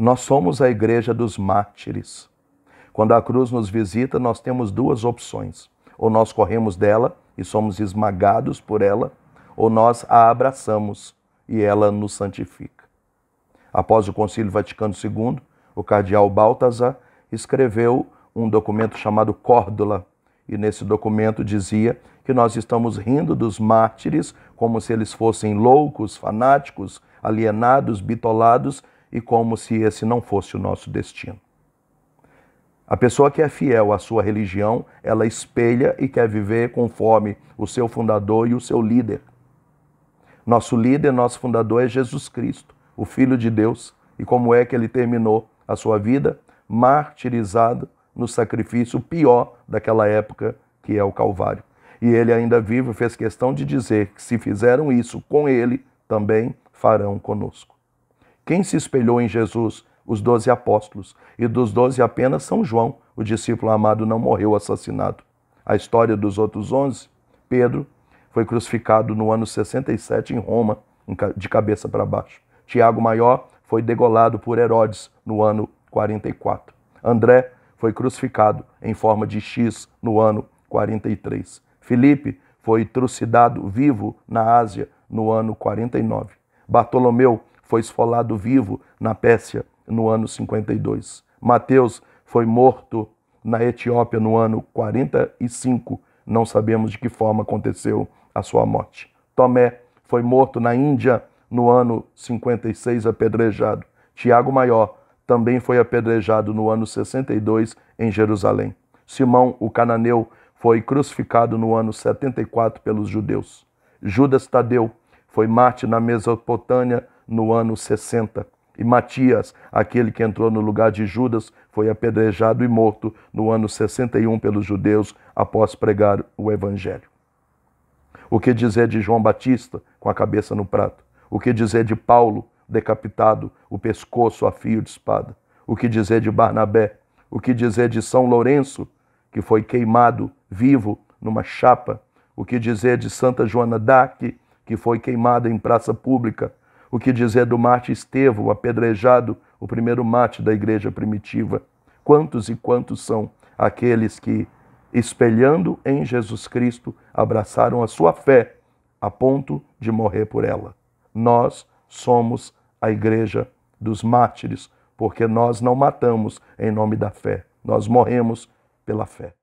Nós somos a igreja dos mártires. Quando a cruz nos visita, nós temos duas opções: ou nós corremos dela e somos esmagados por ela, ou nós a abraçamos e ela nos santifica. Após o Concílio Vaticano II, o cardeal Baltasar escreveu um documento chamado Córdula, e nesse documento dizia que nós estamos rindo dos mártires como se eles fossem loucos, fanáticos, alienados, bitolados, e como se esse não fosse o nosso destino. A pessoa que é fiel à sua religião, ela espelha e quer viver conforme o seu fundador e o seu líder. Nosso líder, nosso fundador é Jesus Cristo, o Filho de Deus. E como é que ele terminou a sua vida? Martirizado no sacrifício pior daquela época, que é o Calvário. E ele, ainda vivo, fez questão de dizer que se fizeram isso com ele, também farão conosco. Quem se espelhou em Jesus? Os doze apóstolos. E dos doze apenas São João, o discípulo amado, não morreu assassinado. A história dos outros onze, Pedro foi crucificado no ano 67 em Roma, de cabeça para baixo. Tiago Maior foi degolado por Herodes no ano 44. André foi crucificado em forma de X no ano 43. Felipe foi trucidado vivo na Ásia no ano 49. Bartolomeu foi esfolado vivo na Pérsia no ano 52. Mateus foi morto na Etiópia no ano 45. Não sabemos de que forma aconteceu a sua morte. Tomé foi morto na Índia no ano 56, apedrejado. Tiago Maior também foi apedrejado no ano 62 em Jerusalém. Simão, o cananeu, foi crucificado no ano 74 pelos judeus. Judas Tadeu foi mártir na Mesopotâmia no ano 60. E Matias, aquele que entrou no lugar de Judas, foi apedrejado e morto no ano 61 pelos judeus após pregar o Evangelho. O que dizer de João Batista com a cabeça no prato? O que dizer de Paulo decapitado, o pescoço a fio de espada? O que dizer de Barnabé? O que dizer de São Lourenço, que foi queimado vivo numa chapa? O que dizer de Santa Joana d'Arc, que foi queimada em praça pública o que dizer do Mate Estevão, apedrejado, o primeiro mate da igreja primitiva? Quantos e quantos são aqueles que, espelhando em Jesus Cristo, abraçaram a sua fé a ponto de morrer por ela? Nós somos a igreja dos mártires, porque nós não matamos em nome da fé, nós morremos pela fé.